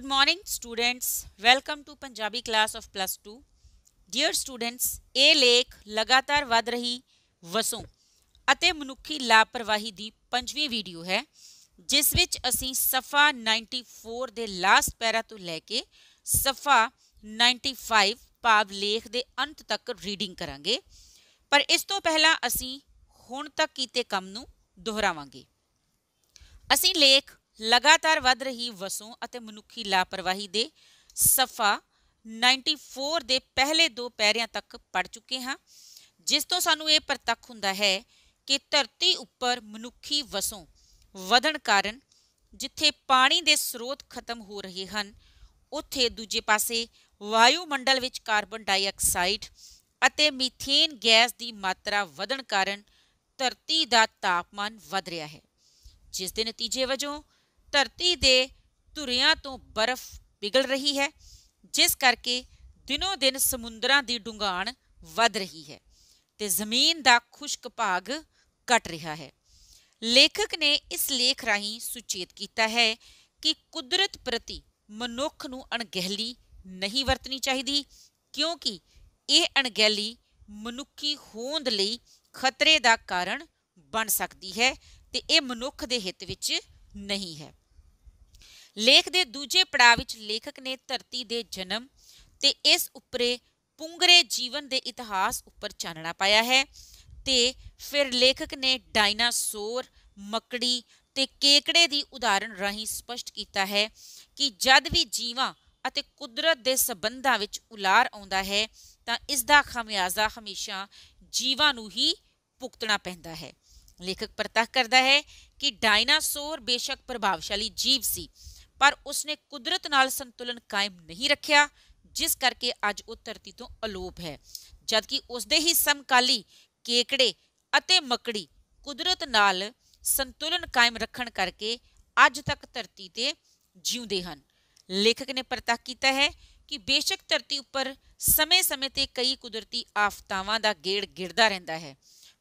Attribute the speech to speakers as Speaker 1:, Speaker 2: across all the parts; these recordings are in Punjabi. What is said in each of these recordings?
Speaker 1: Good morning students. Welcome to Punjabi class of plus 2. Dear students, ਇਹ ਲੇਖ ਲਗਾਤਾਰ ਵੱਧ ਰਹੀ ਵਸੋਂ ਅਤੇ ਮਨੁੱਖੀ ਲਾਪਰਵਾਹੀ ਦੀ ਪੰਜਵੀਂ ਵੀਡੀਓ ਹੈ ਜਿਸ ਵਿੱਚ ਅਸੀਂ ਸਫਾ 94 ਦੇ ਲਾਸਟ ਪੈਰਾ ਤੋਂ ਲੈ ਕੇ ਸਫਾ 95 ਭਾਵ ਲੇਖ ਦੇ ਅੰਤ ਤੱਕ ਰੀਡਿੰਗ ਕਰਾਂਗੇ ਪਰ ਇਸ ਤੋਂ ਪਹਿਲਾਂ ਅਸੀਂ ਹੁਣ ਤੱਕ ਕੀਤੇ ਕੰਮ ਨੂੰ ਦੁਹਰਾਵਾਂਗੇ ਅਸੀਂ ਲੇਖ ਲਗਾਤਾਰ ਵੱਧ ਰਹੀ ਵਸੋਂ ਅਤੇ ਮਨੁੱਖੀ ਲਾਪਰਵਾਹੀ ਦੇ ਸਫਾ 94 ਦੇ ਪਹਿਲੇ ਦੋ ਪੈਰਿਆਂ ਤੱਕ ਪੜ ਚੁੱਕੇ ਹਾਂ ਜਿਸ ਤੋਂ ਸਾਨੂੰ ਇਹ ਪ੍ਰਤੱਖ ਹੁੰਦਾ ਹੈ ਕਿ ਧਰਤੀ ਉੱਪਰ ਮਨੁੱਖੀ ਵਸੋਂ ਵਧਣ ਕਾਰਨ ਜਿੱਥੇ ਪਾਣੀ ਦੇ ਸਰੋਤ ਖਤਮ ਹੋ ਰਹੇ ਹਨ ਉੱਥੇ ਦੂਜੇ ਪਾਸੇ ਵਾਯੂਮੰਡਲ ਵਿੱਚ ਕਾਰਬਨ ਡਾਈਆਕਸਾਈਡ ਅਤੇ ਮੀਥੇਨ ਗੈਸ ਦੀ ਮਾਤਰਾ ਵਧਣ ਕਾਰਨ ਧਰਤੀ ਦਾ ਤਾਪਮਾਨ ਵਧ ਰਿਹਾ ਹੈ ਜਿਸ ਦੇ ਨਤੀਜੇ ਵਜੋਂ ਧਰਤੀ ਦੇ ਧੁਰਿਆਂ ਤੋਂ ਬਰਫ਼ ਪਿਘਲ ਰਹੀ ਹੈ ਜਿਸ ਕਰਕੇ ਦਿਨੋ ਦਿਨ ਸਮੁੰਦਰਾਂ ਦੀ ਡੂੰਘਾਣ ਵੱਧ ਰਹੀ ਹੈ ਤੇ ਜ਼ਮੀਨ ਦਾ ਖੁਸ਼ਕ ਭਾਗ ਘਟ ਰਿਹਾ ਹੈ ਲੇਖਕ ਨੇ ਇਸ ਲੇਖ ਰਾਹੀਂ ਸੁਚੇਤ ਕੀਤਾ ਹੈ ਕਿ ਕੁਦਰਤ ਪ੍ਰਤੀ ਮਨੁੱਖ ਨੂੰ ਅਣਗਹਿਲੀ ਨਹੀਂ ਵਰਤਣੀ ਚਾਹੀਦੀ ਕਿਉਂਕਿ ਇਹ ਅਣਗਹਿਲੀ ਮਨੁੱਖੀ ਹੋਂਦ ਲਈ ਖਤਰੇ ਦਾ ਕਾਰਨ ਬਣ ਸਕਦੀ ਹੈ ਤੇ ਇਹ ਮਨੁੱਖ ਦੇ ਹਿੱਤ ਵਿੱਚ ਨਹੀਂ ਹੈ ਲੇਖ ਦੇ ਦੂਜੇ ਪੜਾਅ ਵਿੱਚ ਲੇਖਕ ਨੇ ਧਰਤੀ ਦੇ ਜਨਮ ਤੇ ਇਸ ਉੱਪਰੇ ਪੁੰਗਰੇ ਜੀਵਨ ਦੇ ਇਤਿਹਾਸ ਉੱਪਰ ਚਾਨਣਾ ਪਾਇਆ ਹੈ ਤੇ ਫਿਰ ਲੇਖਕ ਨੇ ਡਾਇਨਾਸੌਰ ਮੱਕੜੀ ਤੇ ਕੇਕੜੇ ਦੀ ਉਦਾਹਰਣ ਰਾਹੀਂ ਸਪਸ਼ਟ ਕੀਤਾ ਹੈ ਕਿ ਜਦ ਵੀ ਜੀਵਾਂ ਅਤੇ ਕੁਦਰਤ ਦੇ ਸਬੰਧਾਂ ਵਿੱਚ ਉਲਾਰ ਆਉਂਦਾ ਹੈ ਤਾਂ ਇਸ ਦਾ ਖਮਿਆਜ਼ਾ ਹਮੇਸ਼ਾ ਜੀਵਾਂ ਨੂੰ ਹੀ ਭੁਗਤਣਾ ਪੈਂਦਾ ਹੈ ਲੇਖਕ ਪ੍ਰਤੱਖ ਕਰਦਾ ਹੈ ਕਿ ਡਾਇਨਾਸੌਰ ਬੇਸ਼ੱਕ ਪ੍ਰਭਾਵਸ਼ਾਲੀ ਜੀਵ ਸੀ ਪਰ ਉਸਨੇ ਕੁਦਰਤ ਨਾਲ ਸੰਤੁਲਨ ਕਾਇਮ ਨਹੀਂ ਰੱਖਿਆ ਜਿਸ ਕਰਕੇ ਅੱਜ ਉਹ ਧਰਤੀ ਤੋਂ ਅਲੋਪ ਹੈ ਜਦਕਿ ਉਸਦੇ ਹੀ ਸਮਕਾਲੀ ਕੇਕੜੇ ਅਤੇ ਮੱਕੜੀ ਕੁਦਰਤ ਨਾਲ ਸੰਤੁਲਨ ਕਾਇਮ ਰੱਖਣ ਕਰਕੇ ਅੱਜ ਤੱਕ ਧਰਤੀ ਤੇ ਜਿਉਂਦੇ ਹਨ ਲੇਖਕ ਨੇ ਪ੍ਰਤੱਖ ਕੀਤਾ ਹੈ ਕਿ ਬੇਸ਼ੱਕ ਧਰਤੀ ਉੱਪਰ ਸਮੇਂ-ਸਮੇਂ ਤੇ ਕਈ ਕੁਦਰਤੀ ਆਫਤਾਵਾਂ ਦਾ ਗੇੜ ਗਿਰਦਾ ਰਹਿੰਦਾ ਹੈ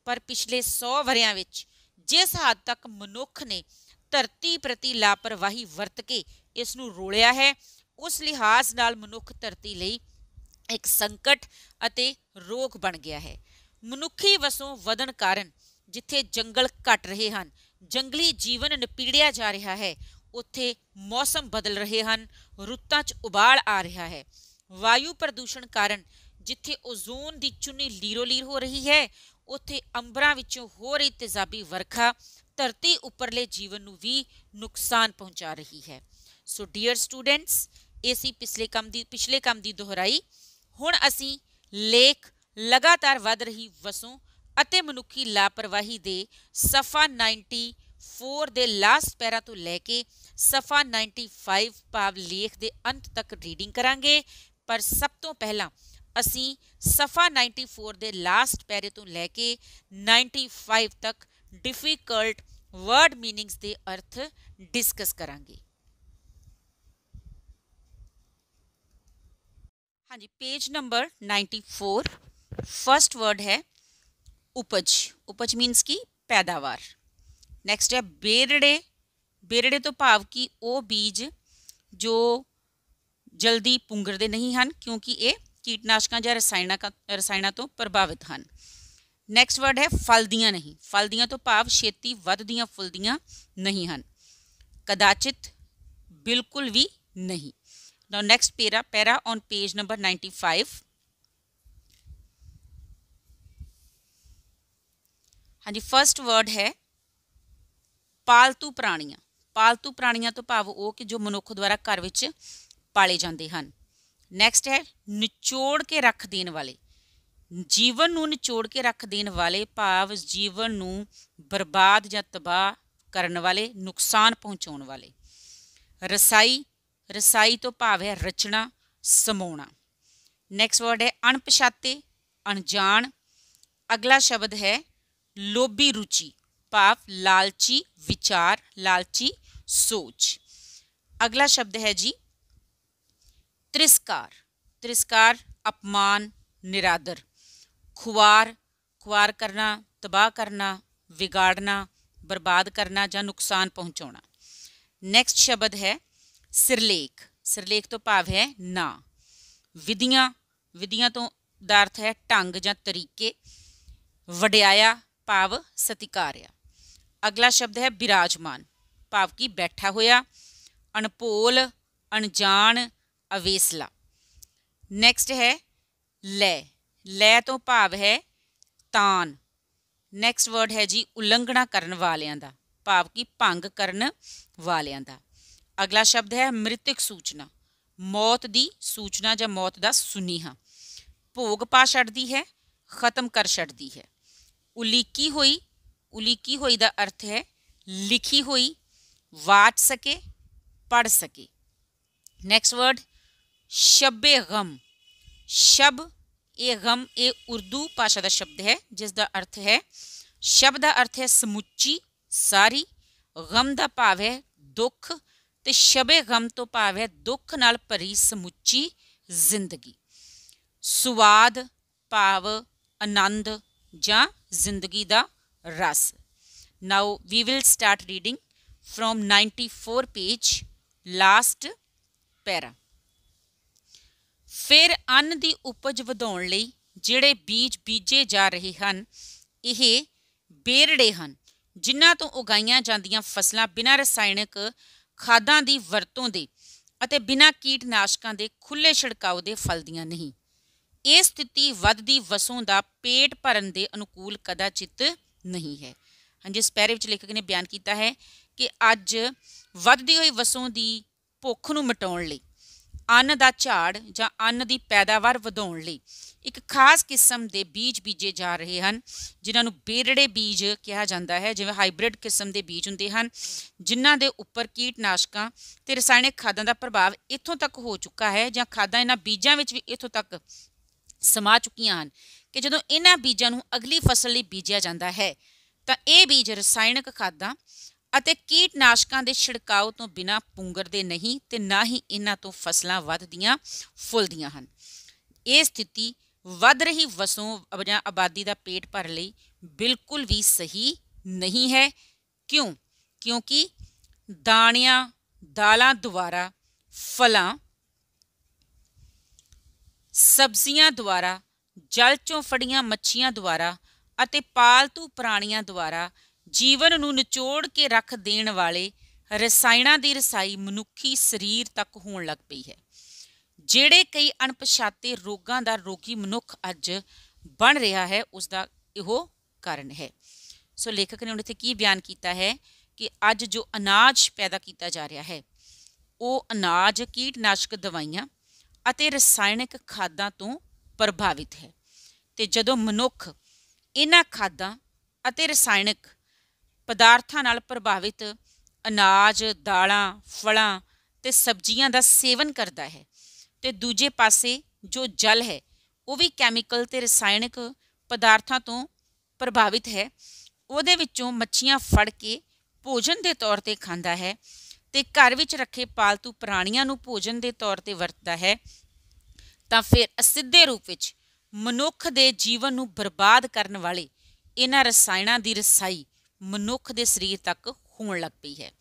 Speaker 1: ਪਰ ਪਿਛਲੇ 100 ਵਰਿਆਂ ਵਿੱਚ ਜਿਸ ਹੱਦ ਤੱਕ ਮਨੁੱਖ ਨੇ ਧਰਤੀ ਪ੍ਰਤੀ ਲਾਪਰਵਾਹੀ ਵਰਤ ਕੇ ਇਸ ਨੂੰ ਰੋਲਿਆ ਹੈ ਉਸ ਲਿਹਾਜ਼ ਨਾਲ ਮਨੁੱਖ ਧਰਤੀ ਲਈ ਇੱਕ ਸੰਕਟ ਅਤੇ ਰੋਗ ਬਣ ਗਿਆ ਹੈ ਮਨੁੱਖੀ ਵਸੋਂ ਵਧਣ ਕਾਰਨ ਜਿੱਥੇ ਜੰਗਲ ਘਟ ਰਹੇ ਹਨ ਜੰਗਲੀ ਜੀਵਨ ਨਪੀੜਿਆ ਜਾ ਰਿਹਾ ਹੈ ਉੱਥੇ ਮੌਸਮ ਬਦਲ ਰਹੇ ਹਨ ਰੁੱਤਾਂ 'ਚ ਉਬਾਲ ਆ ਰਿਹਾ ਹੈ ਵਾਯੂ ਪ੍ਰਦੂਸ਼ਣ ਕਾਰਨ ਜਿੱਥੇ ਓਜ਼ੋਨ ਦੀ ਚੁੰਨੀ ਲੀਰੋ ਲੀਰ ਹੋ ਰਹੀ ਹੈ ਉੱਥੇ ਅੰਬਰਾਂ ਵਿੱਚੋਂ ਹੋ ਰਹੀ ਤੇਜ਼ਾਬੀ ਵਰਖਾ ਧਰਤੀ ਉੱਪਰਲੇ ਜੀਵਨ ਨੂੰ ਵੀ ਨੁਕਸਾਨ ਪਹੁੰਚਾ ਰਹੀ ਹੈ ਸੋ ਡੀਅਰ ਸਟੂਡੈਂਟਸ ਇਹ ਸੀ ਪਿਛਲੇ ਕੰਮ ਦੀ ਪਿਛਲੇ ਕੰਮ ਦੀ ਦੁਹਰਾਈ ਹੁਣ ਅਸੀਂ ਲੇਖ ਲਗਾਤਾਰ ਵੱਧ ਰਹੀ ਵਸੋਂ ਅਤੇ ਮਨੁੱਖੀ ਲਾਪਰਵਾਹੀ ਦੇ ਸਫਾ 94 ਦੇ ਲਾਸਟ ਪੈਰਾ ਤੋਂ ਲੈ ਕੇ ਸਫਾ 95 ਪਾਵ ਲੇਖ ਦੇ ਅੰਤ ਤੱਕ ਰੀਡਿੰਗ ਕਰਾਂਗੇ ਪਰ ਸਭ ਤੋਂ ਪਹਿਲਾਂ ਅਸੀਂ ਸਫਾ 94 ਦੇ ਲਾਸਟ ਪੈਰੇ ਤੋਂ ਲੈ ਕੇ 95 ਤੱਕ ਡਿਫਿਕਲਟ ਵਰਡ ਮੀਨਿੰਗਸ ਦੇ ਅਰਥ ਡਿਸਕਸ ਕਰਾਂਗੇ ਹਾਂਜੀ ਪੇਜ ਨੰਬਰ 94 ਫਰਸਟ ਵਰਡ ਹੈ ਉਪਜ ਉਪਜ ਮੀਨਸ ਕੀ ਪੈਦਾਵਾਰ ਨੈਕਸਟ ਹੈ ਬੇਰੜੇ ਬੇਰੜੇ ਤੋਂ ਭਾਵ ਕੀ ਉਹ ਬੀਜ ਜੋ ਜਲਦੀ ਪੁੰਗਰਦੇ ਨਹੀਂ ਹਨ ਕਿਉਂਕਿ ਇਹ ਕੀਟਨਾਸ਼ਕਾਂ ਜਾਂ ਰਸਾਇਣਾਂ ਰਸਾਇਣਾਂ ਤੋਂ ਪ੍ਰਭਾਵਿਤ ਹਨ ਨੈਕਸਟ ਵਰਡ ਹੈ ਫਲਦੀਆਂ ਨਹੀਂ ਫਲਦੀਆਂ ਤੋਂ ਭਾਵ ਛੇਤੀ ਵੱਧਦੀਆਂ ਫੁੱਲਦੀਆਂ ਨਹੀਂ ਹਨ ਕਦਾਚਿਤ ਬਿਲਕੁਲ ਵੀ ਨਹੀਂ now next para para on page number 95 ਹਾਂਜੀ ਫਰਸਟ ਵਰਡ ਹੈ ਪਾਲਤੂ ਪ੍ਰਾਣੀਆਂ ਪਾਲਤੂ ਪ੍ਰਾਣੀਆਂ ਤੋਂ ਭਾਵ ਉਹ ਕਿ ਜੋ ਮਨੁੱਖ ਦੁਆਰਾ ਘਰ ਵਿੱਚ ਪਾਲੇ ਜਾਂਦੇ ਹਨ ਨੈਕਸਟ ਹੈ ਨਿਚੋੜ ਕੇ ਰੱਖ ਦੇਣ ਵਾਲੇ ਜੀਵਨ ਨੂੰ ਨਿਚੋੜ ਕੇ ਰੱਖ ਦੇਣ ਵਾਲੇ ਭਾਵ ਜੀਵਨ ਨੂੰ ਬਰਬਾਦ ਜਾਂ ਤਬਾਹ ਕਰਨ ਵਾਲੇ ਨੁਕਸਾਨ ਪਹੁੰਚਾਉਣ ਵਾਲੇ ਰਸਾਈ ਰਸਾਈ ਤੋਂ ਭਾਵ ਹੈ ਰਚਨਾ ਸਮਾਉਣਾ ਨੈਕਸਟ ਵਰਡ ਹੈ ਅਣਪਛਾਤੇ ਅਣਜਾਣ ਅਗਲਾ ਸ਼ਬਦ ਹੈ ਲੋਭੀ ਰੁਚੀ ਭਾਵ ਲਾਲਚੀ ਵਿਚਾਰ ਲਾਲਚੀ ਸੋਚ ਅਗਲਾ ਸ਼ਬਦ ਹੈ ਜੀ ਤ੍ਰਿਸਕਾਰ ਤ੍ਰਿਸਕਾਰ ਅਪਮਾਨ ਨਿਰਾਦਰ ਖੁਆਰ ਖੁਆਰ ਕਰਨਾ ਤਬਾਹ ਕਰਨਾ ਵਿਗਾੜਨਾ ਬਰਬਾਦ ਕਰਨਾ ਜਾਂ ਨੁਕਸਾਨ ਪਹੁੰਚਾਉਣਾ ਨੈਕਸਟ ਸ਼ਬਦ ਹੈ ਸਿਰਲੇਖ ਸਿਰਲੇਖ ਤੋਂ ਭਾਵ ਹੈ ਨਾ ਵਿਧੀਆਂ ਵਿਧੀਆਂ ਤੋਂ ਦਾ ਅਰਥ ਹੈ ਢੰਗ ਜਾਂ ਤਰੀਕੇ ਵਡਿਆਇਆ ਭਾਵ ਸਤਿਕਾਰਿਆ ਅਗਲਾ ਸ਼ਬਦ ਹੈ ਬਿਰਾਜਮਾਨ ਭਾਵ ਕਿ ਬੈਠਾ ਹੋਇਆ ਅਣਪੋਲ ਅਣਜਾਣ ਅਵੇਸਲਾ ਨੈਕਸਟ ਹੈ ਲੈ ਲੈ ਤੋਂ ਭਾਵ ਹੈ ਤਾਨ ਨੈਕਸਟ ਵਰਡ ਹੈ ਜੀ ਉਲੰਘਣਾ ਕਰਨ ਵਾਲਿਆਂ ਦਾ ਭਾਵ ਕੀ ਭੰਗ ਕਰਨ ਵਾਲਿਆਂ ਦਾ ਅਗਲਾ ਸ਼ਬਦ ਹੈ ਮ੍ਰਿਤਕ ਸੂਚਨਾ ਮੌਤ ਦੀ ਸੂਚਨਾ ਜਾਂ ਮੌਤ ਦਾ ਸੁਨੀਹਾ ਭੋਗ ਪਾ ਛੱਡਦੀ ਹੈ ਖਤਮ ਕਰ ਛੱਡਦੀ ਹੈ ਉਲੀਕੀ ਹੋਈ ਉਲੀਕੀ ਹੋਈ ਦਾ ਅਰਥ ਹੈ ਲਿਖੀ ਹੋਈ ਵਾਚ ਸਕੇ ਪੜ ਸਕੇ ਨੈਕਸਟ ਵਰਡ ਸ਼ਬੇ ਗਮ ਸ਼ਬ ਇਹ ਗਮ ਇਹ ਉਰਦੂ ਭਾਸ਼ਾ ਦਾ ਸ਼ਬਦ ਹੈ ਜਿਸ ਦਾ ਅਰਥ ਹੈ ਸ਼ਬਦ ਦਾ ਅਰਥ ਹੈ ਸਮੁੱਚੀ ਸਾਰੀ ਗਮ ਦਾ ਭਾਵ ਹੈ ਦੁੱਖ ਤੇ ਸ਼ਬੇ ਗਮ ਤੋਂ ਭਾਵ ਹੈ ਦੁੱਖ ਨਾਲ ਭਰੀ ਸਮੁੱਚੀ ਜ਼ਿੰਦਗੀ ਸੁਆਦ ਭਾਵ ਆਨੰਦ ਜਾਂ ਜ਼ਿੰਦਗੀ ਦਾ ਰਸ now we will start reading from 94 page last para ਫਿਰ ਅੰਨ ਦੀ ਉਪਜ ਵਧਾਉਣ ਲਈ ਜਿਹੜੇ ਬੀਜ ਬੀਜੇ ਜਾ ਰਹੇ ਹਨ ਇਹ ਬੇਰੜੇ ਹਨ ਜਿਨ੍ਹਾਂ ਤੋਂ ਉਗਾਈਆਂ ਜਾਂਦੀਆਂ ਫਸਲਾਂ ਬਿਨਾਂ ਰਸਾਇਣਿਕ ਖਾਦਾਂ ਦੀ ਵਰਤੋਂ ਦੇ ਅਤੇ ਬਿਨਾਂ ਕੀਟਨਾਸ਼ਕਾਂ ਦੇ ਖੁੱਲੇ ਛਿੜਕਾਓ ਦੇ ਫਲਦੀਆਂ ਨਹੀਂ ਇਹ ਸਥਿਤੀ ਵੱਧਦੀ ਵਸੋਂ ਦਾ ਪੇਟ ਭਰਨ ਦੇ ਅਨੁਕੂਲ ਕਦਾਚਿਤ ਨਹੀਂ ਹੈ ਹਾਂਜੀ ਇਸ ਪੈਰੇ ਵਿੱਚ ਲੇਖਕ ਨੇ ਬਿਆਨ ਕੀਤਾ ਹੈ ਕਿ ਅੱਜ ਵੱਧਦੀ ਹੋਈ ਵਸੋਂ ਦੀ ਭੁੱਖ ਨੂੰ ਮਿਟਾਉਣ ਲਈ ਅੰਨ ਦਾ ਝਾੜ ਜਾਂ ਅੰਨ ਦੀ ਪੈਦਾਵਾਰ ਵਧਾਉਣ ਲਈ ਇੱਕ ਖਾਸ ਕਿਸਮ ਦੇ ਬੀਜ ਬੀਜੇ ਜਾ ਰਹੇ ਹਨ ਜਿਨ੍ਹਾਂ ਨੂੰ ਬੇਰੜੇ ਬੀਜ ਕਿਹਾ ਜਾਂਦਾ ਹੈ ਜਿਵੇਂ ਹਾਈਬ੍ਰਿਡ ਕਿਸਮ ਦੇ ਬੀਜ ਹੁੰਦੇ ਹਨ ਜਿਨ੍ਹਾਂ ਦੇ ਉੱਪਰ ਕੀਟਨਾਸ਼ਕਾਂ ਤੇ ਰਸਾਇਣਿਕ ਖਾਦਾਂ ਦਾ ਪ੍ਰਭਾਵ ਇੱਥੋਂ ਤੱਕ ਹੋ ਚੁੱਕਾ ਹੈ ਜਾਂ ਖਾਦਾਂ ਇਹਨਾਂ ਬੀਜਾਂ ਵਿੱਚ ਵੀ ਇੱਥੋਂ ਤੱਕ ਸਮਾ ਚੁੱਕੀਆਂ ਹਨ ਕਿ ਜਦੋਂ ਇਹਨਾਂ ਬੀਜਾਂ ਨੂੰ ਅਗਲੀ ਫਸਲ ਲਈ ਬੀਜਿਆ ਜਾਂਦਾ ਹੈ ਤਾਂ ਇਹ ਬੀਜ ਰਸਾਇਣਿਕ ਖਾਦਾਂ ਅਤੇ ਕੀਟਨਾਸ਼ਕਾਂ ਦੇ ਛਿੜਕਾਓ ਤੋਂ ਬਿਨਾ ਪੁੰਗਰਦੇ ਨਹੀਂ ਤੇ ਨਾ ਹੀ ਇਹਨਾਂ ਤੋਂ ਫਸਲਾਂ ਵੱਧਦੀਆਂ ਫੁੱਲਦੀਆਂ ਹਨ ਇਹ ਸਥਿਤੀ ਵੱਧ ਰਹੀ ਵਸੋਂ ਜਾਂ ਆਬਾਦੀ ਦਾ ਪੇਟ ਭਰ ਲਈ ਬਿਲਕੁਲ ਵੀ ਸਹੀ ਨਹੀਂ ਹੈ ਕਿਉਂ ਕਿਉਂਕਿ ਦਾਣਿਆਂ ਦਾਲਾਂ ਦੁਆਰਾ ਫਲਾਂ ਸਬਜ਼ੀਆਂ ਦੁਆਰਾ ਜਲ ਚੋਂ ਫੜੀਆਂ ਮੱਛੀਆਂ ਦੁਆਰਾ ਅਤੇ ਪਾਲਤੂ ਪ੍ਰਾਣੀਆਂ ਦੁਆਰਾ ਜੀਵਨ ਨੂੰ ਨਿਚੋੜ ਕੇ ਰੱਖ ਦੇਣ ਵਾਲੇ ਰਸਾਇਣਾਂ ਦੀ ਰਸਾਈ ਮਨੁੱਖੀ ਸਰੀਰ ਤੱਕ ਹੋਣ ਲੱਗ ਪਈ ਹੈ ਜਿਹੜੇ ਕਈ ਅਣਪਛਾਤੇ ਰੋਗਾਂ ਦਾ ਰੋਗੀ ਮਨੁੱਖ ਅੱਜ ਬਣ ਰਿਹਾ ਹੈ ਉਸ ਦਾ ਇਹੋ ਕਾਰਨ ਹੈ ਸੋ ਲੇਖਕ ਨੇ ਉਹਨਾਂ ਤੇ ਕੀ ਬਿਆਨ ਕੀਤਾ ਹੈ ਕਿ ਅੱਜ ਜੋ ਅਨਾਜ ਪੈਦਾ ਕੀਤਾ ਜਾ ਰਿਹਾ ਹੈ ਉਹ ਅਨਾਜ ਕੀਟਨਾਸ਼ਕ ਦਵਾਈਆਂ ਅਤੇ ਰਸਾਇਣਿਕ ਖਾਦਾਂ ਤੋਂ ਪ੍ਰਭਾਵਿਤ ਹੈ ਤੇ ਜਦੋਂ ਮਨੁੱਖ ਇਹਨਾਂ ਖਾਦਾਂ ਅਤੇ ਰਸਾਇਣਿਕ ਪਦਾਰਥਾਂ ਨਾਲ ਪ੍ਰਭਾਵਿਤ ਅਨਾਜ ਦਾਲਾਂ ਫਲਾਂ ਤੇ ਸਬਜ਼ੀਆਂ ਦਾ ਸੇਵਨ ਕਰਦਾ ਹੈ ਤੇ ਦੂਜੇ ਪਾਸੇ ਜੋ ਜਲ ਹੈ ਉਹ ਵੀ ਕੈਮੀਕਲ ਤੇ ਰਸਾਇਣਿਕ ਪਦਾਰਥਾਂ ਤੋਂ ਪ੍ਰਭਾਵਿਤ ਹੈ ਉਹਦੇ ਵਿੱਚੋਂ ਮੱਛੀਆਂ ਫੜ ਕੇ ਭੋਜਨ ਦੇ ਤੌਰ ਤੇ ਖਾਂਦਾ ਹੈ ਤੇ ਘਰ ਵਿੱਚ ਰੱਖੇ ਪਾਲਤੂ ਪ੍ਰਾਣੀਆਂ ਨੂੰ ਭੋਜਨ ਦੇ ਤੌਰ ਤੇ ਵਰਤਦਾ ਹੈ ਤਾਂ ਫਿਰ ਅਸਿੱਧੇ ਰੂਪ ਵਿੱਚ ਮਨੁੱਖ ਦੇ ਜੀਵਨ ਨੂੰ ਬਰਬਾਦ ਕਰਨ ਵਾਲੇ ਇਹਨਾਂ ਰਸਾਇਣਾਂ ਦੀ ਰਸਾਈ ਮਨੁੱਖ ਦੇ ਸਰੀਰ ਤੱਕ ਹੋਣ ਲੱਗ ਪਈ ਹੈ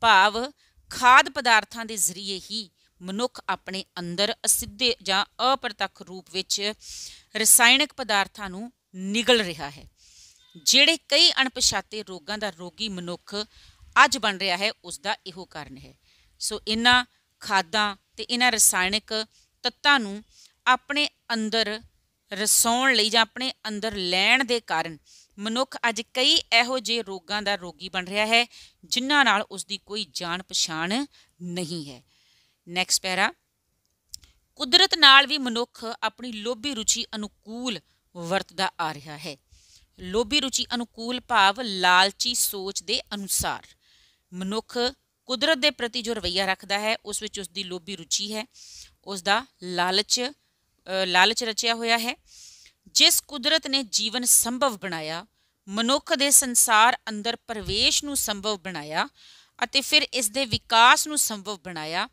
Speaker 1: ਭਾਵ ਖਾਦ ਪਦਾਰਥਾਂ ਦੇ ਜ਼ਰੀਏ ਹੀ ਮਨੁੱਖ ਆਪਣੇ ਅੰਦਰ ਅਸਿੱਧੇ ਜਾਂ ਅਪਰਤੱਖ ਰੂਪ ਵਿੱਚ ਰਸਾਇਣਿਕ ਪਦਾਰਥਾਂ ਨੂੰ ਨਿਗਲ ਰਿਹਾ ਹੈ ਜਿਹੜੇ ਕਈ ਅਣਪਛਾਤੇ ਰੋਗਾਂ ਦਾ ਰੋਗੀ ਮਨੁੱਖ ਅੱਜ ਬਣ ਰਿਹਾ ਹੈ ਉਸ ਦਾ ਇਹੋ ਕਾਰਨ ਹੈ ਸੋ ਇਨ੍ਹਾਂ ਖਾਦਾਂ ਤੇ ਇਨ੍ਹਾਂ ਰਸਾਇਣਿਕ ਤੱਤਾਂ ਨੂੰ ਆਪਣੇ ਅੰਦਰ ਰਸਾਉਣ ਲਈ ਜਾਂ ਆਪਣੇ ਅੰਦਰ ਲੈਣ ਦੇ ਕਾਰਨ ਮਨੁੱਖ ਅੱਜ ਕਈ ਇਹੋ ਜਿਹੇ ਰੋਗਾਂ ਦਾ ਰੋਗੀ ਬਣ ਰਿਹਾ ਹੈ ਜਿਨ੍ਹਾਂ ਨਾਲ ਉਸ ਦੀ ਕੋਈ ਜਾਣ ਪਛਾਣ ਨਹੀਂ ਹੈ ਨੈਕਸਟ ਪੈਰਾ ਕੁਦਰਤ ਨਾਲ ਵੀ ਮਨੁੱਖ ਆਪਣੀ ਲੋਭੀ ਰੁਚੀ ਅਨੁਕੂਲ ਵਰਤਦਾ ਆ ਰਿਹਾ ਹੈ ਲੋਭੀ ਰੁਚੀ ਅਨੁਕੂਲ ਭਾਵ ਲਾਲਚੀ ਸੋਚ ਦੇ ਅਨੁਸਾਰ ਮਨੁੱਖ ਕੁਦਰਤ ਦੇ ਪ੍ਰਤੀ ਜੋ ਰਵਈਆ ਰੱਖਦਾ ਹੈ ਉਸ ਵਿੱਚ ਉਸ ਦੀ ਲੋਭੀ ਰੁਚੀ ਹੈ ਉਸ ਦਾ ਲਾਲਚ ਲਾਲਚ ਰਚਿਆ ਹੋਇਆ ਹੈ ਜਿਸ ਕੁਦਰਤ ਨੇ ਜੀਵਨ ਸੰਭਵ ਬਣਾਇਆ ਮਨੁੱਖ ਦੇ ਸੰਸਾਰ ਅੰਦਰ ਪ੍ਰਵੇਸ਼ ਨੂੰ ਸੰਭਵ ਬਣਾਇਆ ਅਤੇ ਫਿਰ ਇਸ ਦੇ ਵਿਕਾਸ ਨੂੰ ਸੰਭਵ ਬਣਾਇਆ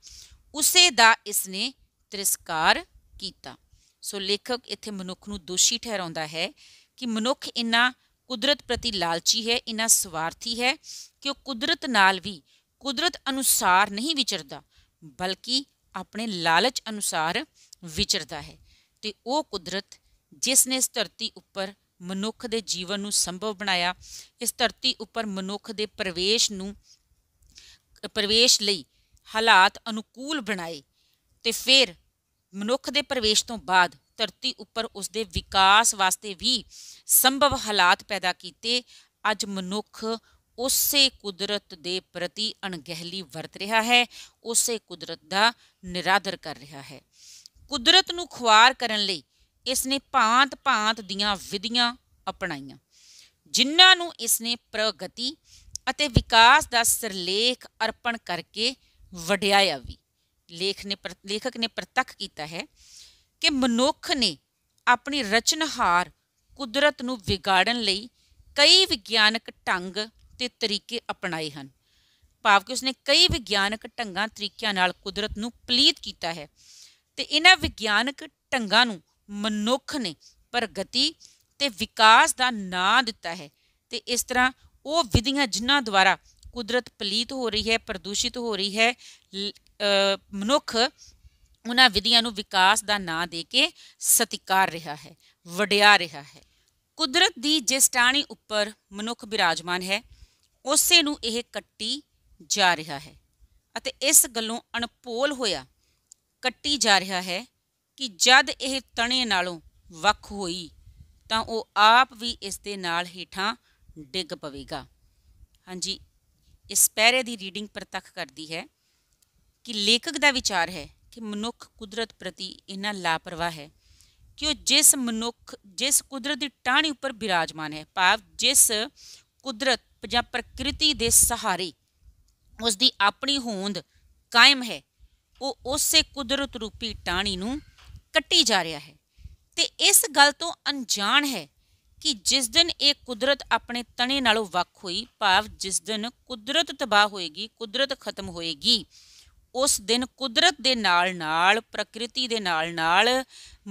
Speaker 1: ਉਸੇ ਦਾ ਇਸ ਨੇ ਤ੍ਰਿਸਕਾਰ ਕੀਤਾ ਸੋ ਲੇਖਕ ਇੱਥੇ ਮਨੁੱਖ ਨੂੰ ਦੋਸ਼ੀ ਠਹਿਰਾਉਂਦਾ ਹੈ ਕਿ ਮਨੁੱਖ ਇੰਨਾ ਕੁਦਰਤ ਪ੍ਰਤੀ ਲਾਲਚੀ ਹੈ ਇੰਨਾ ਸਵਾਰਥੀ ਹੈ ਕਿ ਉਹ ਕੁਦਰਤ ਨਾਲ ਵੀ ਕੁਦਰਤ ਅਨੁਸਾਰ ਨਹੀਂ ਵਿਚਰਦਾ ਬਲਕਿ ਆਪਣੇ ਲਾਲਚ ਅਨੁਸਾਰ ਵਿਚਰਦਾ ਹੈ ਤੇ ਉਹ ਕੁਦਰਤ ਜਿਸ ਨੇ ਇਸ ਧਰਤੀ ਉੱਪਰ ਮਨੁੱਖ ਦੇ ਜੀਵਨ ਨੂੰ ਸੰਭਵ ਬਣਾਇਆ ਇਸ ਧਰਤੀ ਉੱਪਰ ਮਨੁੱਖ ਦੇ ਪ੍ਰਵੇਸ਼ ਨੂੰ ਪ੍ਰਵੇਸ਼ ਲਈ ਹਾਲਾਤ ਅਨੁਕੂਲ ਬਣਾਏ ਤੇ ਫਿਰ ਮਨੁੱਖ ਦੇ ਪ੍ਰਵੇਸ਼ ਤੋਂ ਬਾਅਦ ਧਰਤੀ ਉੱਪਰ ਉਸ ਦੇ ਵਿਕਾਸ ਵਾਸਤੇ ਵੀ ਸੰਭਵ ਹਾਲਾਤ ਪੈਦਾ ਕੀਤੇ ਅੱਜ ਮਨੁੱਖ ਉਸੇ ਕੁਦਰਤ ਦੇ ਪ੍ਰਤੀ ਅਣਗਹਿਲੀ ਵਰਤ ਰਿਹਾ ਹੈ ਉਸੇ ਕੁਦਰਤ ਦਾ ਨਿਰਾਦਰ ਕਰ ਰਿਹਾ ਹੈ ਕੁਦਰਤ ਨੂੰ ਖੁਆਰ ਕਰਨ ਲਈ ਇਸ ਨੇ ਭਾਂਤ-ਭਾਂਤ ਦੀਆਂ ਵਿਧੀਆਂ ਅਪਣਾਈਆਂ ਜਿਨ੍ਹਾਂ ਨੂੰ ਇਸ ਨੇ ਪ੍ਰਗਤੀ ਅਤੇ ਵਿਕਾਸ ਦਾ ਸਿਰਲੇਖ ਅਰਪਣ ਕਰਕੇ ਵਡਿਆਇਆ ਵੀ ਲੇਖ ਨੇ ਲੇਖਕ ਨੇ ਪ੍ਰਤੱਖ ਕੀਤਾ ਹੈ ਕਿ ਮਨੁੱਖ ਨੇ ਆਪਣੀ ਰਚਨਹਾਰ ਕੁਦਰਤ ਨੂੰ ਵਿਗਾੜਨ ਲਈ ਕਈ ਵਿਗਿਆਨਕ ਢੰਗ ਤੇ ਤਰੀਕੇ ਅਪਣਾਏ ਹਨ ਭਾਵ ਕਿ ਉਸਨੇ ਕਈ ਵਿਗਿਆਨਕ ਢੰਗਾਂ ਤਰੀਕਿਆਂ ਨਾਲ ਕੁਦਰਤ ਨੂੰ ਪਲੀਤ ਕੀਤਾ ਹੈ ਤੇ ਇਹਨਾਂ ਵਿਗਿਆਨਕ ਢੰਗਾਂ ਨੂੰ ਮਨੁੱਖ ਨੇ ਪ੍ਰਗਤੀ ਤੇ ਵਿਕਾਸ ਦਾ ਨਾਂ ਦਿੱਤਾ ਹੈ ਤੇ ਇਸ ਤਰ੍ਹਾਂ ਉਹ ਵਿਧੀਆਂ ਜਿਨ੍ਹਾਂ ਦੁਆਰਾ ਕੁਦਰਤ ਪਲੀਤ ਹੋ ਰਹੀ ਹੈ ਪ੍ਰਦੂਸ਼ਿਤ ਹੋ ਰਹੀ ਹੈ ਮਨੁੱਖ ਉਹਨਾਂ ਵਿਧੀਆਂ ਨੂੰ ਵਿਕਾਸ ਦਾ ਨਾਂ ਦੇ ਕੇ ਸਤਿਕਾਰ ਰਿਹਾ ਹੈ ਵਡਿਆ ਰਿਹਾ ਹੈ ਕੁਦਰਤ ਦੀ ਜਿਸ ਟਾਣੀ ਉੱਪਰ ਮਨੁੱਖ ਬਿਰਾਜਮਾਨ ਹੈ ਉਸੇ ਨੂੰ ਇਹ ਕੱਟੀ ਜਾ ਰਿਹਾ ਹੈ ਅਤੇ ਇਸ ਗੱਲੋਂ ਅਣਪੋਲ ਹੋਇਆ ਕੱਟੀ ਜਾ ਰਿਹਾ ਹੈ ਕਿ ਜਦ ਇਹ ਤਣੇ ਨਾਲੋਂ ਵੱਖ ਹੋਈ ਤਾਂ ਉਹ ਆਪ ਵੀ ਇਸ ਦੇ ਨਾਲ ਹੀਠਾਂ ਡਿੱਗ ਪਵੇਗਾ ਹਾਂਜੀ ਇਸ ਪੈਰੇ ਦੀ ਰੀਡਿੰਗ ਪ੍ਰਤੱਖ ਕਰਦੀ ਹੈ ਕਿ ਲੇਖਕ ਦਾ ਵਿਚਾਰ ਹੈ ਕਿ ਮਨੁੱਖ ਕੁਦਰਤ ਪ੍ਰਤੀ ਇੰਨਾ ਲਾਪਰਵਾਹ ਹੈ ਕਿ ਉਹ ਜਿਸ ਮਨੁੱਖ ਜਿਸ ਕੁਦਰਤ ਦੀ ਟਾਣੀ ਉੱਪਰ ਬਿਰਾਜਮਾਨ ਹੈ ਭਾਵ ਜਿਸ ਕੁਦਰਤ ਜਾਂ ਪ੍ਰਕਿਰਤੀ ਦੇ ਸਹਾਰੇ ਉਸ ਦੀ ਆਪਣੀ ਹੋਂਦ ਕਾਇਮ ਹੈ ਉਹ ਉਸੇ ਕੁਦਰਤ ਰੂਪੀ ਟਾਣੀ ਨੂੰ ਕੱਟੀ ਜਾ ਰਿਹਾ ਹੈ ਤੇ ਇਸ ਗੱਲ ਤੋਂ ਅਣਜਾਣ ਹੈ ਕਿ ਜਿਸ ਦਿਨ ਇਹ ਕੁਦਰਤ ਆਪਣੇ ਤਣੇ ਨਾਲੋਂ ਵੱਖ ਹੋਈ ਭਾਵ ਜਿਸ ਦਿਨ ਕੁਦਰਤ ਤਬਾਹ ਹੋਏਗੀ ਕੁਦਰਤ ਖਤਮ ਹੋਏਗੀ ਉਸ ਦਿਨ ਕੁਦਰਤ ਦੇ ਨਾਲ ਨਾਲ ਪ੍ਰਕਿਰਤੀ ਦੇ ਨਾਲ ਨਾਲ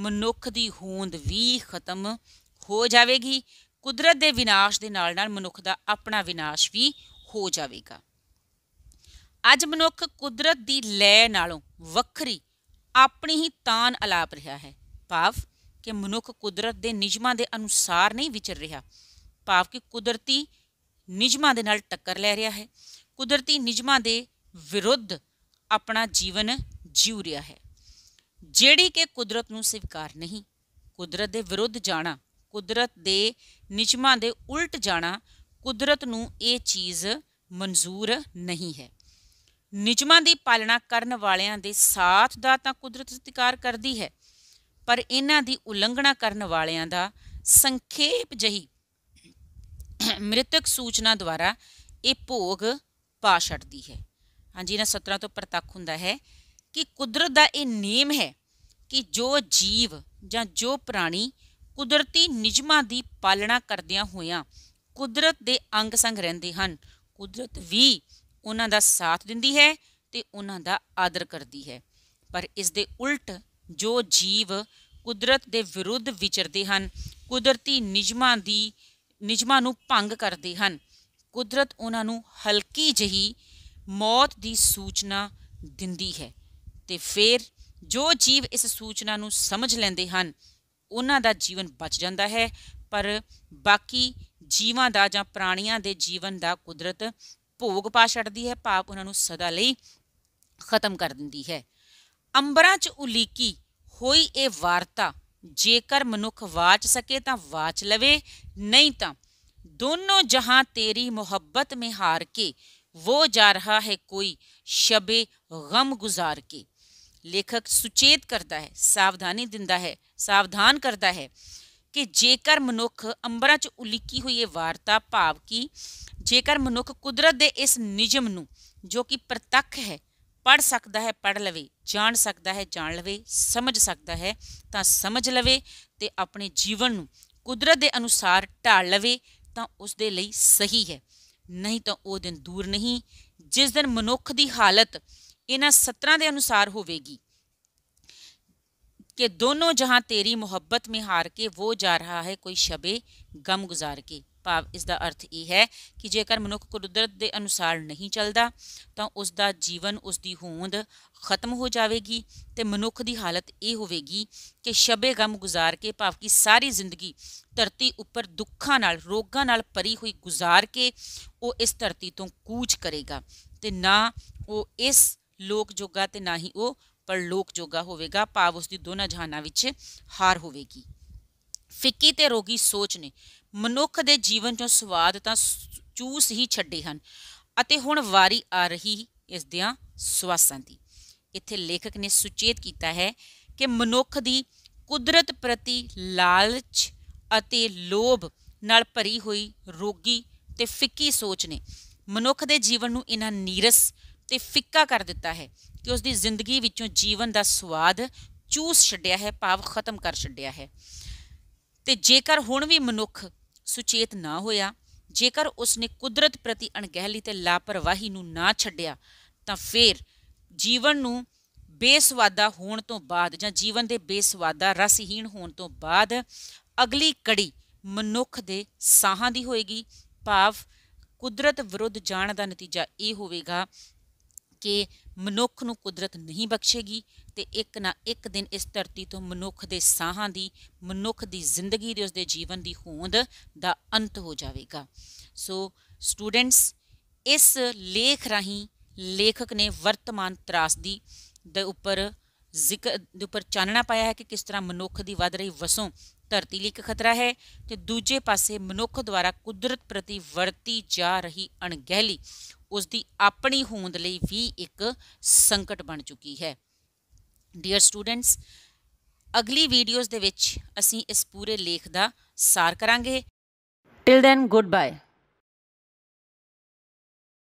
Speaker 1: ਮਨੁੱਖ ਦੀ ਹੋਂਦ ਵੀ ਖਤਮ ਹੋ ਜਾਵੇਗੀ ਕੁਦਰਤ ਦੇ ਵਿਨਾਸ਼ ਦੇ ਨਾਲ ਨਾਲ ਮਨੁੱਖ ਦਾ ਆਪਣਾ ਵਿਨਾਸ਼ ਵੀ ਹੋ ਜਾਵੇਗਾ ਅੱਜ ਮਨੁੱਖ ਕੁਦਰਤ ਦੀ ਲੈ ਨਾਲੋਂ ਵੱਖਰੀ ਆਪਣੀ ਹੀ ਤਾਨ ਅਲਾਪ ਰਿਹਾ ਹੈ ਭਾਵ ਕਿ ਮਨੁੱਖ ਕੁਦਰਤ ਦੇ ਨਿਯਮਾਂ ਦੇ ਅਨੁਸਾਰ ਨਹੀਂ ਵਿਚਰ ਰਿਹਾ ਭਾਵ ਕਿ ਕੁਦਰਤੀ ਨਿਯਮਾਂ ਦੇ ਨਾਲ ਟੱਕਰ ਲੈ ਰਿਹਾ ਹੈ ਕੁਦਰਤੀ ਨਿਯਮਾਂ ਦੇ ਵਿਰੁੱਧ ਆਪਣਾ ਜੀਵਨ ਜੀਉ ਰਿਹਾ ਹੈ ਜਿਹੜੀ ਕਿ ਕੁਦਰਤ ਨੂੰ ਸਵੀਕਾਰ ਨਹੀਂ ਕੁਦਰਤ ਦੇ ਵਿਰੁੱਧ ਜਾਣਾ ਕੁਦਰਤ ਦੇ ਨਿਯਮਾਂ ਦੇ ਉਲਟ ਜਾਣਾ ਕੁਦਰਤ ਨੂੰ ਇਹ ਚੀਜ਼ ਮਨਜ਼ੂਰ ਨਹੀਂ ਹੈ ਨਿਯਮਾਂ ਦੀ ਪਾਲਣਾ ਕਰਨ ਵਾਲਿਆਂ ਦੇ ਸਾਥ ਦਾ ਤਾਂ ਕੁਦਰਤ ਸਤਿਕਾਰ ਕਰਦੀ ਹੈ ਪਰ ਇਹਨਾਂ ਦੀ ਉਲੰਘਣਾ ਕਰਨ ਵਾਲਿਆਂ ਦਾ ਸੰਖੇਪ ਜਹੀ ਮ੍ਰਿਤਕ ਸੂਚਨਾ ਦੁਆਰਾ ਇਹ ਭੋਗ ਪਾ ਛੱਡਦੀ ਹੈ ਹਾਂਜੀ ਇਹਨਾਂ 17 ਤੋਂ ਪ੍ਰਤੱਖ ਹੁੰਦਾ ਹੈ ਕਿ ਕੁਦਰਤ ਦਾ ਇਹ ਨੀਮ ਹੈ ਕਿ ਜੋ ਜੀਵ ਜਾਂ ਜੋ ਪ੍ਰਾਣੀ ਕੁਦਰਤੀ ਨਿਯਮਾਂ ਦੀ ਪਾਲਣਾ ਕਰਦਿਆਂ ਹੋਇਆਂ ਕੁਦਰਤ ਦੇ ਅੰਗ ਸੰਗ ਰਹਿੰਦੇ ਹਨ ਕੁਦਰਤ ਵੀ ਉਹਨਾਂ ਦਾ ਸਾਥ ਦਿੰਦੀ ਹੈ ਤੇ ਉਹਨਾਂ ਦਾ ਆਦਰ ਕਰਦੀ ਹੈ ਪਰ ਇਸ ਦੇ ਉਲਟ ਜੋ ਜੀਵ ਕੁਦਰਤ ਦੇ ਵਿਰੁੱਧ ਵਿਚਰਦੇ ਹਨ ਕੁਦਰਤੀ ਨਿਜਮਾਂ ਦੀ ਨਿਜਮਾਂ ਨੂੰ ਭੰਗ ਕਰਦੇ ਹਨ ਕੁਦਰਤ ਉਹਨਾਂ ਨੂੰ ਹਲਕੀ ਜਹੀ ਮੌਤ ਦੀ ਸੂਚਨਾ ਦਿੰਦੀ ਹੈ ਤੇ ਫਿਰ ਜੋ ਜੀਵ ਇਸ ਸੂਚਨਾ ਨੂੰ ਸਮਝ ਲੈਂਦੇ ਹਨ ਉਹਨਾਂ ਦਾ ਜੀਵਨ ਬਚ ਜਾਂਦਾ ਹੈ ਪਰ ਬਾਕੀ ਜੀਵਾਂ ਦਾ ਜਾਂ ਪ੍ਰਾਣੀਆਂ ਦੇ ਜੀਵਨ ਦਾ ਕੁਦਰਤ ਭੋਗ ਪਾ ਛੱਡਦੀ ਹੈ ਭਾਵ ਉਹਨਾਂ ਨੂੰ ਸਦਾ ਲਈ ਖਤਮ ਕਰ ਦਿੰਦੀ ਹੈ ਅੰਬਰਾਂ 'ਚ ਉਲੀਕੀ ਹੋਈ ਇਹ ਵਾਰਤਾ ਜੇਕਰ ਮਨੁੱਖ ਵਾਚ ਸਕੇ ਤਾਂ ਵਾਚ ਲਵੇ ਨਹੀਂ ਤਾਂ ਦੋਨੋਂ ਜਹਾਂ ਤੇਰੀ ਮੁਹੱਬਤ ਮੇ ਹਾਰ ਕੇ ਉਹ ਜਾ ਰਹਾ ਹੈ ਕੋਈ ਸ਼ਬੇ ਗਮ ਗੁਜ਼ਾਰ ਕੇ ਲੇਖਕ ਸੁਚੇਤ ਕਰਦਾ ਹੈ ਸਾਵਧਾਨੀ ਦਿੰਦਾ ਹੈ ਸਾਵਧਾਨ ਕਰਦਾ ਹੈ ਕਿ ਜੇਕਰ ਮਨੁੱਖ ਅੰਬਰਾਂ 'ਚ ਉਲੀਕੀ ਹੋਈ ਇਹ ਵਾਰਤਾ ਭਾਵ ਕੀ ਜੇਕਰ ਮਨੁੱਖ ਕੁਦਰਤ ਦੇ ਇਸ ਨਿਯਮ ਨੂੰ ਜੋ ਕਿ ਪ੍ਰਤੱਖ ਹੈ ਪੜ ਸਕਦਾ ਹੈ ਪੜ ਲਵੇ ਜਾਣ ਸਕਦਾ ਹੈ ਜਾਣ ਲਵੇ ਸਮਝ ਸਕਦਾ ਹੈ ਤਾਂ ਸਮਝ ਲਵੇ ਤੇ ਆਪਣੇ ਜੀਵਨ ਨੂੰ ਕੁਦਰਤ ਦੇ ਅਨੁਸਾਰ ਢਾਲ ਲਵੇ ਤਾਂ ਉਸ ਦੇ ਲਈ ਸਹੀ ਹੈ ਨਹੀਂ ਤਾਂ ਉਹ ਦਿਨ ਦੂਰ ਨਹੀਂ ਜਿਸ ਦਿਨ ਮਨੁੱਖ ਦੀ ਹਾਲਤ ਇਹਨਾਂ ਸਤਰਾਂ ਦੇ ਅਨੁਸਾਰ ਹੋਵੇਗੀ ਕਿ ਦੋਨੋਂ ਜਹਾਂ ਤੇਰੀ ਮੁਹੱਬਤ ਮੇ ਹਾਰ ਕੇ ਉਹ ਜਾ ਰਹਾ ਹੈ ਕੋਈ ਸ਼ਬੇ ਗਮ ਗੁਜ਼ਾਰ ਕੇ ਭਾਵ ਇਸ ਦਾ ਅਰਥ ਇਹ ਹੈ ਕਿ ਜੇਕਰ ਮਨੁੱਖ ਕੁਦਰਤ ਦੇ ਅਨੁਸਾਰ ਨਹੀਂ ਚੱਲਦਾ ਤਾਂ ਉਸ ਦਾ ਜੀਵਨ ਉਸ ਦੀ ਹੋਂਦ ਖਤਮ ਹੋ ਜਾਵੇਗੀ ਤੇ ਮਨੁੱਖ ਦੀ ਹਾਲਤ ਇਹ ਹੋਵੇਗੀ ਕਿ ਸ਼ਬੇ ਗਮ ਗੁਜ਼ਾਰ ਕੇ ਭਾਵ ਕਿ ਸਾਰੀ ਜ਼ਿੰਦਗੀ ਧਰਤੀ ਉੱਪਰ ਦੁੱਖਾਂ ਨਾਲ ਰੋਗਾਂ ਨਾਲ ਭਰੀ ਹੋਈ ਗੁਜ਼ਾਰ ਕੇ ਉਹ ਇਸ ਧਰਤੀ ਤੋਂ ਕੂਚ ਕਰੇਗਾ ਤੇ ਨਾ ਉਹ ਇਸ ਲੋਕ ਜੋਗਾ ਤੇ ਨਾ ਹੀ ਉਹ ਪਰਲੋਕ ਜੋਗਾ ਹੋਵੇਗਾ ਭਾਵ ਉਸ ਦੀ ਦੋਨਾਂ ਜਹਾਨਾਂ ਵਿੱਚ ਹਾਰ ਹੋਵੇਗੀ ਫਿੱਕੀ ਤੇ ਰੋਗੀ ਸੋਚ ਨੇ ਮਨੁੱਖ ਦੇ ਜੀਵਨ ਚੋਂ ਸਵਾਦ ਤਾਂ ਚੂਸ ਹੀ ਛੱਡੇ ਹਨ ਅਤੇ ਹੁਣ ਵਾਰੀ ਆ ਰਹੀ ਇਸ ਦਿਆਂ ਸਵਾਸਾਂ ਦੀ ਇੱਥੇ ਲੇਖਕ ਨੇ ਸੁਚੇਤ ਕੀਤਾ ਹੈ ਕਿ ਮਨੁੱਖ ਦੀ ਕੁਦਰਤ ਪ੍ਰਤੀ ਲਾਲਚ ਅਤੇ ਲੋਭ ਨਾਲ ਭਰੀ ਹੋਈ ਰੋਗੀ ਤੇ ਫਿੱਕੀ ਸੋਚ ਨੇ ਮਨੁੱਖ ਦੇ ਜੀਵਨ ਨੂੰ ਇਹਨਾਂ ਨੀਰਸ ਤੇ ਫਿੱਕਾ ਕਰ ਦਿੱਤਾ ਹੈ ਕਿ ਉਸ ਦੀ ਜ਼ਿੰਦਗੀ ਵਿੱਚੋਂ ਜੀਵਨ ਦਾ ਸਵਾਦ ਚੂਸ ਛੱਡਿਆ ਹੈ ਭਾਵ ਖਤਮ ਕਰ ਛੱਡਿਆ ਹੈ ਤੇ ਜੇਕਰ ਹੁਣ ਵੀ ਮਨੁੱਖ ਸੁਚੇਤ ਨਾ ਹੋਇਆ ਜੇਕਰ ਉਸਨੇ ਕੁਦਰਤ ਪ੍ਰਤੀ ਅਣਗਹਿਲੀ ਤੇ ਲਾਪਰਵਾਹੀ ਨੂੰ ਨਾ ਛੱਡਿਆ ਤਾਂ ਫੇਰ ਜੀਵਨ ਨੂੰ ਬੇਸਵਾਦਾ ਹੋਣ ਤੋਂ ਬਾਅਦ ਜਾਂ ਜੀਵਨ ਦੇ ਬੇਸਵਾਦਾ ਰਸਹੀਣ ਹੋਣ ਤੋਂ ਬਾਅਦ ਅਗਲੀ ਕੜੀ ਮਨੁੱਖ ਦੇ ਸਾਹਾਂ ਦੀ ਹੋਏਗੀ ਭਾਵ ਕੁਦਰਤ ਵਿਰੁੱਧ ਜਾਣ ਦਾ ਨਤੀਜਾ ਇਹ ਹੋਵੇਗਾ ਕਿ ਮਨੁੱਖ ਨੂੰ ਕੁਦਰਤ ਨਹੀਂ ਬਖਸ਼ੇਗੀ ਤੇ ਇੱਕ ਨਾ ਇੱਕ ਦਿਨ ਇਸ ਧਰਤੀ ਤੋਂ ਮਨੁੱਖ ਦੇ ਸਾਹਾਂ ਦੀ ਮਨੁੱਖ ਦੀ ਜ਼ਿੰਦਗੀ ਦੇ ਉਸ ਦੇ ਜੀਵਨ ਦੀ ਹੋਂਦ ਦਾ ਅੰਤ ਹੋ ਜਾਵੇਗਾ ਸੋ ਸਟੂਡੈਂਟਸ ਇਸ ਲੇਖ ਰਾਹੀਂ ਲੇਖਕ ਨੇ ਵਰਤਮਾਨ ਤਰਾਸਦੀ ਦੇ ਉੱਪਰ ਜ਼ਿਕਰ ਦੇ ਉੱਪਰ ਚਾਨਣਾ ਪਾਇਆ ਹੈ ਕਿ ਕਿਸ ਤਰ੍ਹਾਂ ਮਨੁੱਖ ਦੀ ਵੱਧ ਰਹੀ ਵਸੋਂ ਧਰਤੀ ਲਈ ਇੱਕ ਖਤਰਾ ਹੈ ਤੇ ਦੂਜੇ ਪਾਸੇ ਮਨੁੱਖ ਦੁਆਰਾ ਕੁਦਰਤ ਪ੍ਰਤੀ ਵਰਤੀ ਜਾ ਰਹੀ ਅਣਗਹਿਲੀ ਉਸ ਦੀ ਆਪਣੀ ਹੋਂਦ ਲਈ ਵੀ ਇੱਕ ਸੰਕਟ ਬਣ ਚੁੱਕੀ ਹੈ ਡੀਅਰ ਸਟੂਡੈਂਟਸ ਅਗਲੀ ਵੀਡੀਓਜ਼ ਦੇ ਵਿੱਚ ਅਸੀਂ ਇਸ ਪੂਰੇ ਲੇਖ ਦਾ ਸਾਰ ਕਰਾਂਗੇ ਟਿਲ ਦੈਨ ਗੁੱਡ ਬਾਏ